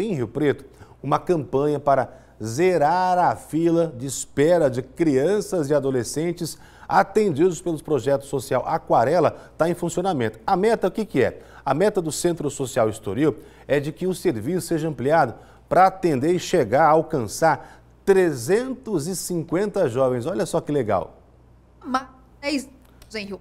Em Rio Preto, uma campanha para zerar a fila de espera de crianças e adolescentes atendidos pelos projetos social Aquarela está em funcionamento. A meta, o que, que é? A meta do Centro Social Estoril é de que o serviço seja ampliado para atender e chegar a alcançar 350 jovens. Olha só que legal. Mas é em Rio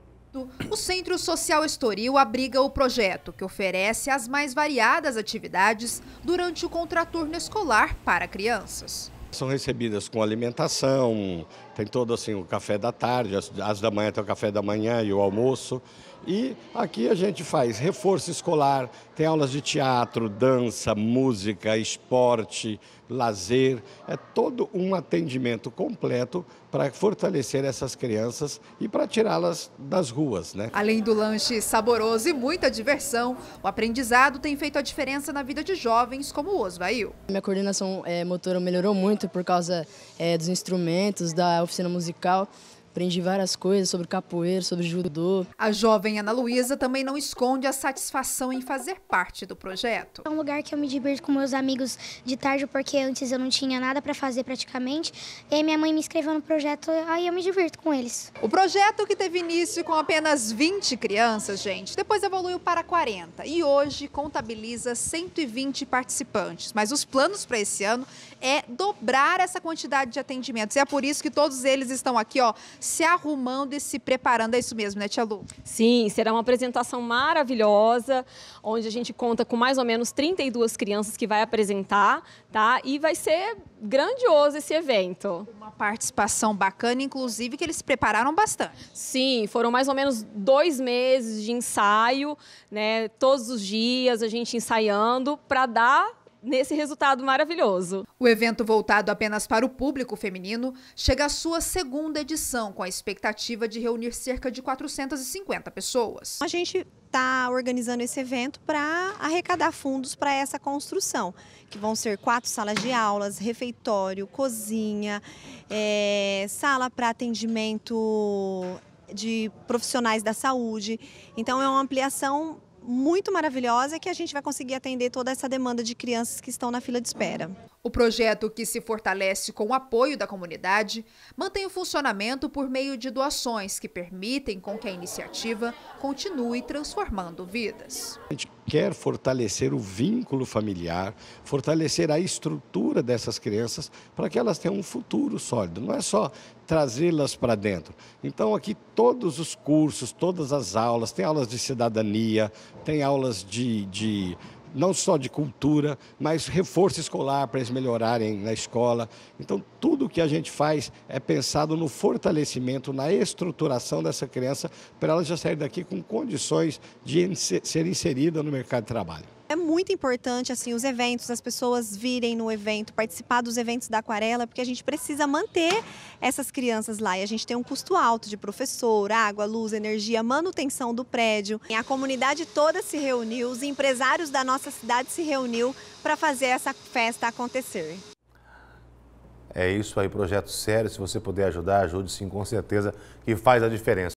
o Centro Social Estoril abriga o projeto, que oferece as mais variadas atividades durante o contraturno escolar para crianças. São recebidas com alimentação, tem todo assim o café da tarde, as, da manhã tem o café da manhã e o almoço. E aqui a gente faz reforço escolar, tem aulas de teatro, dança, música, esporte, lazer. É todo um atendimento completo para fortalecer essas crianças e para tirá-las das ruas. Né? Além do lanche saboroso e muita diversão, o aprendizado tem feito a diferença na vida de jovens como o Osvail. Minha coordenação é, motora melhorou muito muito por causa é, dos instrumentos, da oficina musical. Aprendi várias coisas sobre capoeira, sobre judô. A jovem Ana Luísa também não esconde a satisfação em fazer parte do projeto. É um lugar que eu me divirto com meus amigos de tarde, porque antes eu não tinha nada para fazer praticamente. E aí minha mãe me inscreveu no projeto, aí eu me divirto com eles. O projeto que teve início com apenas 20 crianças, gente, depois evoluiu para 40 e hoje contabiliza 120 participantes. Mas os planos para esse ano é dobrar essa quantidade de atendimentos. E é por isso que todos eles estão aqui, ó, se arrumando e se preparando. É isso mesmo, né, Tia Lu? Sim, será uma apresentação maravilhosa, onde a gente conta com mais ou menos 32 crianças que vai apresentar, tá? E vai ser grandioso esse evento. Uma participação bacana, inclusive, que eles se prepararam bastante. Sim, foram mais ou menos dois meses de ensaio, né? Todos os dias a gente ensaiando para dar nesse resultado maravilhoso. O evento voltado apenas para o público feminino chega à sua segunda edição, com a expectativa de reunir cerca de 450 pessoas. A gente está organizando esse evento para arrecadar fundos para essa construção, que vão ser quatro salas de aulas, refeitório, cozinha, é, sala para atendimento de profissionais da saúde. Então é uma ampliação muito maravilhosa que a gente vai conseguir atender toda essa demanda de crianças que estão na fila de espera. O projeto, que se fortalece com o apoio da comunidade, mantém o funcionamento por meio de doações que permitem com que a iniciativa continue transformando vidas. A gente quer fortalecer o vínculo familiar, fortalecer a estrutura dessas crianças para que elas tenham um futuro sólido. Não é só trazê-las para dentro. Então, aqui todos os cursos, todas as aulas, tem aulas de cidadania, tem aulas de, de não só de cultura, mas reforço escolar para eles melhorarem na escola. Então, tudo que a gente faz é pensado no fortalecimento, na estruturação dessa criança, para ela já sair daqui com condições de ser inserida no mercado de trabalho é muito importante assim os eventos, as pessoas virem no evento, participar dos eventos da aquarela, porque a gente precisa manter essas crianças lá e a gente tem um custo alto de professor, água, luz, energia, manutenção do prédio. A comunidade toda se reuniu, os empresários da nossa cidade se reuniu para fazer essa festa acontecer. É isso aí, projeto sério. Se você puder ajudar, ajude sim, com certeza, que faz a diferença.